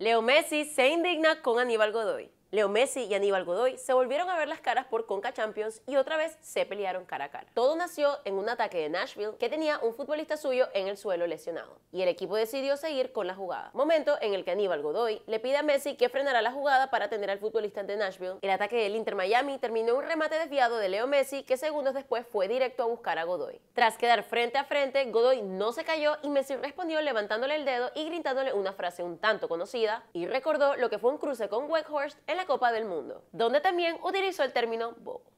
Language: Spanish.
Leo Messi se indigna con Aníbal Godoy. Leo Messi y Aníbal Godoy se volvieron a ver las caras por Conca Champions y otra vez se pelearon cara a cara. Todo nació en un ataque de Nashville que tenía un futbolista suyo en el suelo lesionado y el equipo decidió seguir con la jugada. Momento en el que Aníbal Godoy le pide a Messi que frenara la jugada para atender al futbolista de Nashville. El ataque del Inter Miami terminó un remate desviado de Leo Messi que segundos después fue directo a buscar a Godoy. Tras quedar frente a frente, Godoy no se cayó y Messi respondió levantándole el dedo y gritándole una frase un tanto conocida y recordó lo que fue un cruce con Weghorst en Copa del Mundo, donde también utilizó el término bobo.